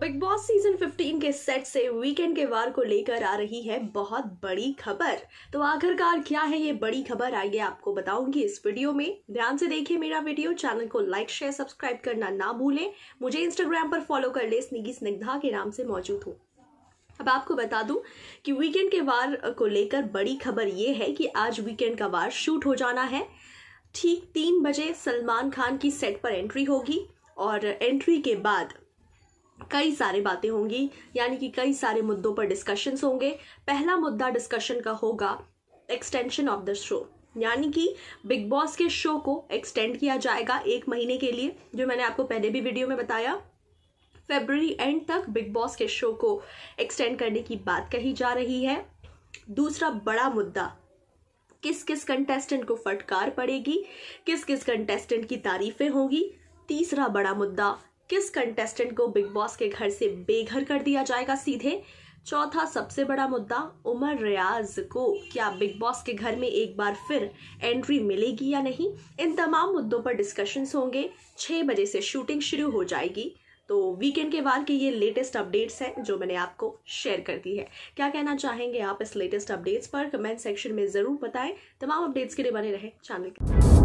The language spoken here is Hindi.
बिग बॉस सीजन 15 के सेट से वीकेंड के वार को लेकर आ रही है बहुत बड़ी खबर तो आखिरकार क्या है ये बड़ी खबर आइए आपको बताऊंगी इस वीडियो में ध्यान से देखिए मेरा वीडियो चैनल को लाइक शेयर सब्सक्राइब करना ना भूलें मुझे इंस्टाग्राम पर फॉलो कर ले स्निगी स्निग्धा के नाम से मौजूद हूँ अब आपको बता दूं कि वीकेंड के वार को लेकर बड़ी खबर ये है कि आज वीकेंड का वार शूट हो जाना है ठीक तीन बजे सलमान खान की सेट पर एंट्री होगी और एंट्री के बाद कई सारे बातें होंगी यानी कि कई सारे मुद्दों पर डिस्कशंस होंगे पहला मुद्दा डिस्कशन का होगा एक्सटेंशन ऑफ द शो यानी कि बिग बॉस के शो को एक्सटेंड किया जाएगा एक महीने के लिए जो मैंने आपको पहले भी वीडियो में बताया फेबररी एंड तक बिग बॉस के शो को एक्सटेंड करने की बात कही जा रही है दूसरा बड़ा मुद्दा किस किस कंटेस्टेंट को फटकार पड़ेगी किस किस कंटेस्टेंट की तारीफें होंगी तीसरा बड़ा मुद्दा किस कंटेस्टेंट को बिग बॉस के घर से बेघर कर दिया जाएगा सीधे चौथा सबसे बड़ा मुद्दा उमर रियाज को क्या बिग बॉस के घर में एक बार फिर एंट्री मिलेगी या नहीं इन तमाम मुद्दों पर डिस्कशंस होंगे छः बजे से शूटिंग शुरू हो जाएगी तो वीकेंड के बाद के ये लेटेस्ट अपडेट्स हैं जो मैंने आपको शेयर कर दी है क्या कहना चाहेंगे आप इस लेटेस्ट अपडेट्स पर कमेंट सेक्शन में ज़रूर बताएं तमाम अपडेट्स के लिए बने रहें चैनल के